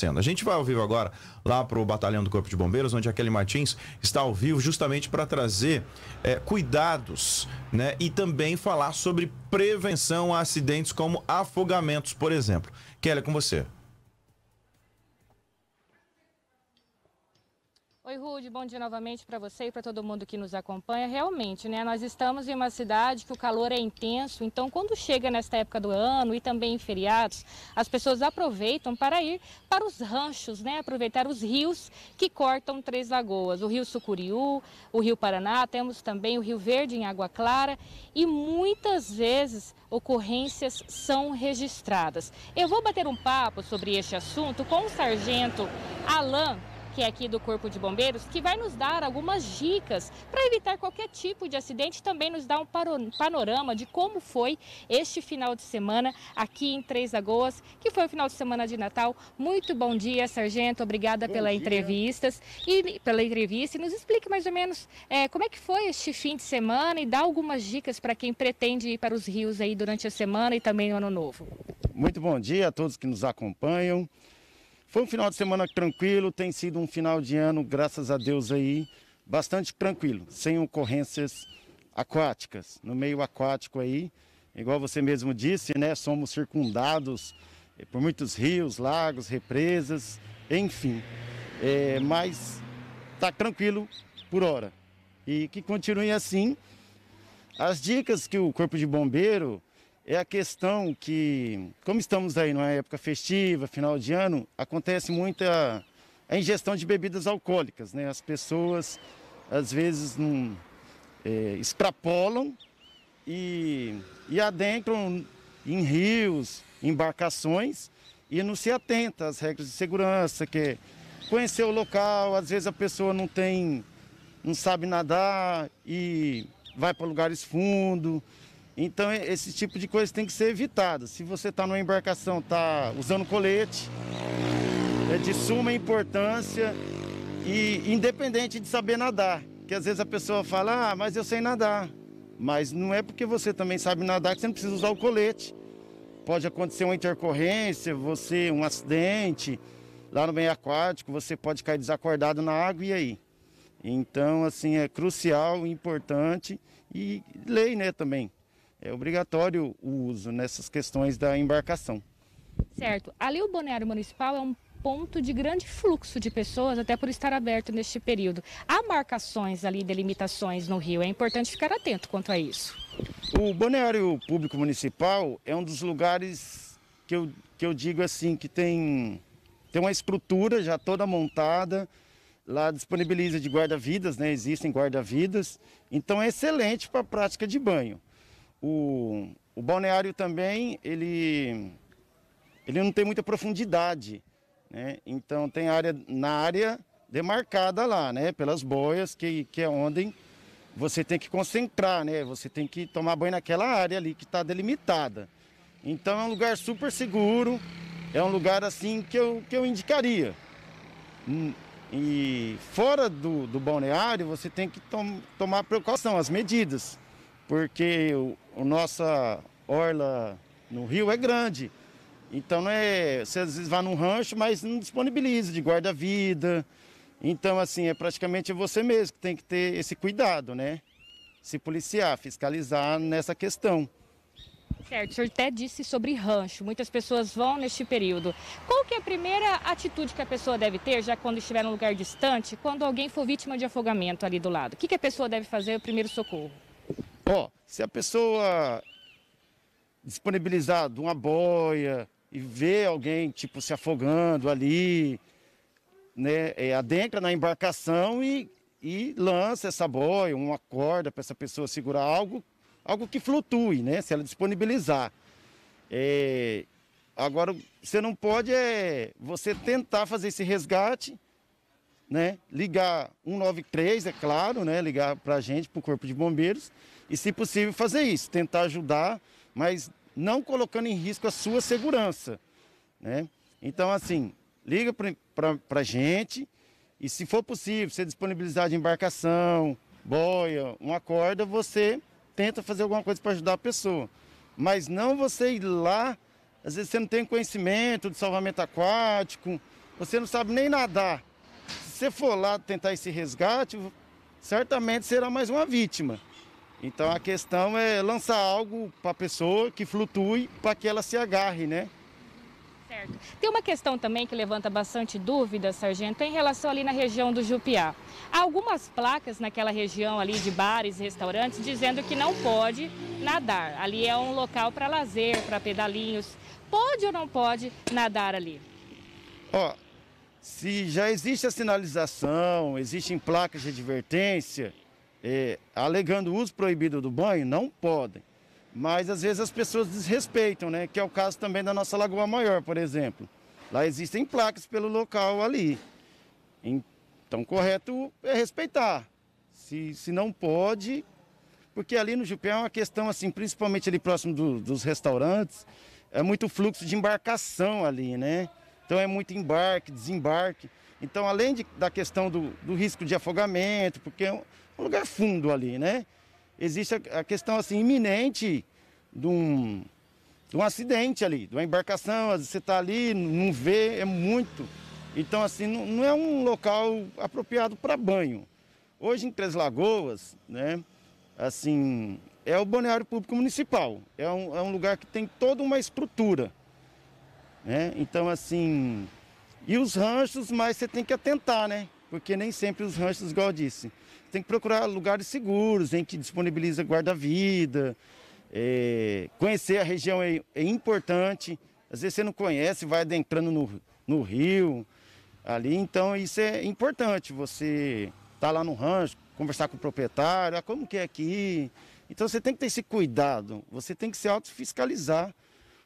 acontecendo. A gente vai ao vivo agora lá para o Batalhão do Corpo de Bombeiros, onde a Kelly Martins está ao vivo justamente para trazer é, cuidados né, e também falar sobre prevenção a acidentes como afogamentos, por exemplo. Kelly, é com você. Oi, Rude, bom dia novamente para você e para todo mundo que nos acompanha. Realmente, né? Nós estamos em uma cidade que o calor é intenso, então quando chega nesta época do ano e também em feriados, as pessoas aproveitam para ir para os ranchos, né? Aproveitar os rios que cortam Três Lagoas, o Rio Sucuriú, o Rio Paraná, temos também o Rio Verde em Água Clara e muitas vezes ocorrências são registradas. Eu vou bater um papo sobre este assunto com o sargento Alain que é aqui do Corpo de Bombeiros, que vai nos dar algumas dicas para evitar qualquer tipo de acidente, também nos dá um panorama de como foi este final de semana aqui em Três Lagoas, que foi o final de semana de Natal. Muito bom dia, sargento. Obrigada bom pela dia. entrevistas e pela entrevista. E nos explique mais ou menos é, como é que foi este fim de semana e dá algumas dicas para quem pretende ir para os rios aí durante a semana e também no ano novo. Muito bom dia a todos que nos acompanham. Foi um final de semana tranquilo, tem sido um final de ano, graças a Deus aí, bastante tranquilo, sem ocorrências aquáticas, no meio aquático aí. Igual você mesmo disse, né, somos circundados eh, por muitos rios, lagos, represas, enfim. É, mas está tranquilo por hora. E que continue assim. As dicas que o Corpo de Bombeiro é a questão que, como estamos aí numa época festiva, final de ano, acontece muita a ingestão de bebidas alcoólicas, né? As pessoas às vezes não, é, extrapolam e, e adentram em rios, embarcações e não se atenta às regras de segurança, que é conhecer o local, às vezes a pessoa não tem, não sabe nadar e vai para lugares fundos então esse tipo de coisa tem que ser evitado. Se você está numa embarcação, está usando colete, é de suma importância e independente de saber nadar. Que às vezes a pessoa fala, ah, mas eu sei nadar. Mas não é porque você também sabe nadar que você não precisa usar o colete. Pode acontecer uma intercorrência, você, um acidente, lá no meio aquático, você pode cair desacordado na água e aí? Então, assim, é crucial, importante e lei, né, também é obrigatório o uso nessas questões da embarcação. Certo. Ali o Boneário Municipal é um ponto de grande fluxo de pessoas, até por estar aberto neste período. Há marcações ali, delimitações no rio, é importante ficar atento quanto a isso. O Boneário Público Municipal é um dos lugares que eu, que eu digo assim, que tem, tem uma estrutura já toda montada, lá disponibiliza de guarda-vidas, né? existem guarda-vidas, então é excelente para a prática de banho. O, o balneário também, ele, ele não tem muita profundidade, né? Então tem área na área demarcada lá, né? Pelas boias, que, que é onde você tem que concentrar, né? Você tem que tomar banho naquela área ali que está delimitada. Então é um lugar super seguro, é um lugar assim que eu, que eu indicaria. Hum, e fora do, do balneário, você tem que tom, tomar precaução, as medidas porque o, nossa orla no rio é grande. Então não é. Você às vezes vai num rancho, mas não disponibiliza de guarda-vida. Então, assim, é praticamente você mesmo que tem que ter esse cuidado, né? Se policiar, fiscalizar nessa questão. Certo, o senhor até disse sobre rancho, muitas pessoas vão neste período. Qual que é a primeira atitude que a pessoa deve ter, já quando estiver em um lugar distante, quando alguém for vítima de afogamento ali do lado? O que, que a pessoa deve fazer, o primeiro socorro? Ó, se a pessoa disponibilizar de uma boia e ver alguém, tipo, se afogando ali, né, é, adentra na embarcação e, e lança essa boia, uma corda para essa pessoa segurar algo, algo que flutue, né, se ela disponibilizar. É, agora, você não pode é você tentar fazer esse resgate, né, ligar 193, é claro, né, ligar para a gente, para o Corpo de Bombeiros, e, se possível, fazer isso, tentar ajudar, mas não colocando em risco a sua segurança. Né? Então, assim, liga para a gente e, se for possível, você disponibilizar de embarcação, boia, uma corda, você tenta fazer alguma coisa para ajudar a pessoa. Mas não você ir lá, às vezes você não tem conhecimento de salvamento aquático, você não sabe nem nadar. Se você for lá tentar esse resgate, certamente será mais uma vítima. Então a questão é lançar algo para a pessoa que flutue para que ela se agarre, né? Certo. Tem uma questão também que levanta bastante dúvida, sargento, em relação ali na região do Jupiá. Há algumas placas naquela região ali de bares e restaurantes dizendo que não pode nadar. Ali é um local para lazer, para pedalinhos. Pode ou não pode nadar ali? Ó, se já existe a sinalização, existem placas de advertência, é, alegando uso proibido do banho, não podem. Mas às vezes as pessoas desrespeitam, né? Que é o caso também da nossa Lagoa Maior, por exemplo. Lá existem placas pelo local ali. Então, correto é respeitar. Se, se não pode, porque ali no Jupé é uma questão assim, principalmente ali próximo do, dos restaurantes, é muito fluxo de embarcação ali, né? Então é muito embarque, desembarque. Então, além de, da questão do, do risco de afogamento, porque um lugar fundo ali, né? Existe a questão assim iminente de um, de um acidente ali, de uma embarcação, você está ali, não vê, é muito. Então, assim, não, não é um local apropriado para banho. Hoje em Três Lagoas, né, assim, é o balneário público municipal. É um, é um lugar que tem toda uma estrutura. Né? Então, assim, e os ranchos, mas você tem que atentar, né? Porque nem sempre os ranchos, igual eu disse, tem que procurar lugares seguros, em que disponibiliza guarda-vida. É, conhecer a região é, é, importante. Às vezes você não conhece, vai adentrando no, no rio, ali. Então isso é importante, você estar tá lá no rancho, conversar com o proprietário, ah, como que é aqui. Então você tem que ter esse cuidado, você tem que se autofiscalizar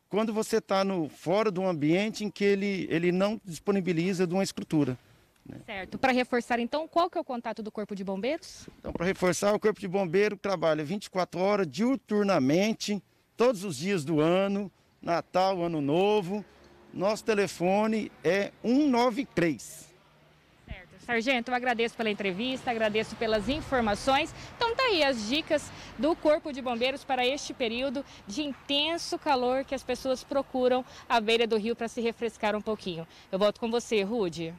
quando você está fora de um ambiente em que ele, ele não disponibiliza de uma estrutura. Né? Certo. Para reforçar, então, qual que é o contato do Corpo de Bombeiros? Então, para reforçar, o Corpo de Bombeiro trabalha 24 horas, diuturnamente, todos os dias do ano, Natal, Ano Novo. Nosso telefone é 193. Sargento, eu agradeço pela entrevista, agradeço pelas informações. Então tá aí as dicas do Corpo de Bombeiros para este período de intenso calor que as pessoas procuram à beira do rio para se refrescar um pouquinho. Eu volto com você, Rude.